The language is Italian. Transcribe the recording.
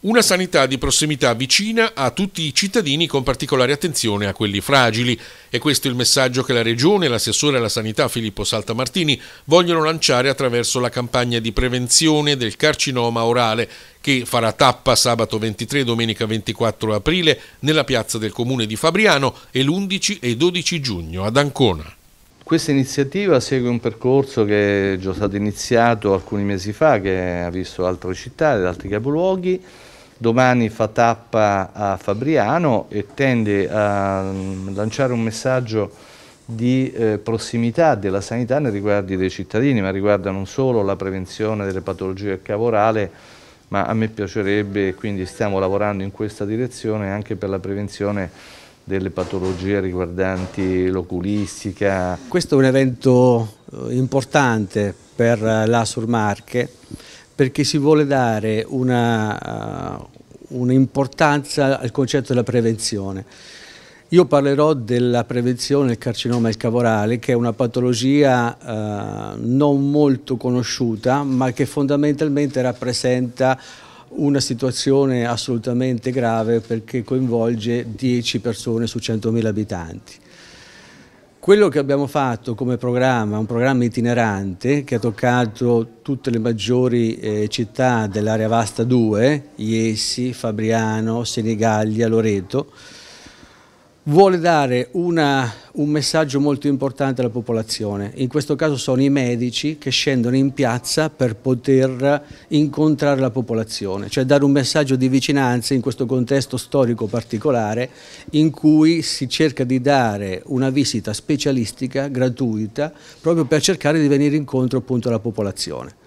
Una sanità di prossimità vicina a tutti i cittadini con particolare attenzione a quelli fragili. E questo è il messaggio che la Regione e l'assessore alla sanità Filippo Saltamartini vogliono lanciare attraverso la campagna di prevenzione del carcinoma orale che farà tappa sabato 23 e domenica 24 aprile nella piazza del comune di Fabriano e l'11 e 12 giugno ad Ancona. Questa iniziativa segue un percorso che è già stato iniziato alcuni mesi fa, che ha visto altre città ed altri capoluoghi. Domani fa tappa a Fabriano e tende a mm, lanciare un messaggio di eh, prossimità della sanità nei riguardi dei cittadini, ma riguarda non solo la prevenzione delle patologie del cavorale, ma a me piacerebbe, quindi stiamo lavorando in questa direzione, anche per la prevenzione delle patologie riguardanti l'oculistica. Questo è un evento eh, importante per eh, la Surmarche perché si vuole dare eh, un'importanza uh, al concetto della prevenzione. Io parlerò della prevenzione del carcinoma escavorale, che è una patologia eh, non molto conosciuta, ma che fondamentalmente rappresenta una situazione assolutamente grave perché coinvolge 10 persone su 100.000 abitanti. Quello che abbiamo fatto come programma, un programma itinerante che ha toccato tutte le maggiori eh, città dell'area vasta 2, Iesi, Fabriano, Senigallia, Loreto, vuole dare una, un messaggio molto importante alla popolazione. In questo caso sono i medici che scendono in piazza per poter incontrare la popolazione, cioè dare un messaggio di vicinanza in questo contesto storico particolare in cui si cerca di dare una visita specialistica gratuita proprio per cercare di venire incontro appunto alla popolazione.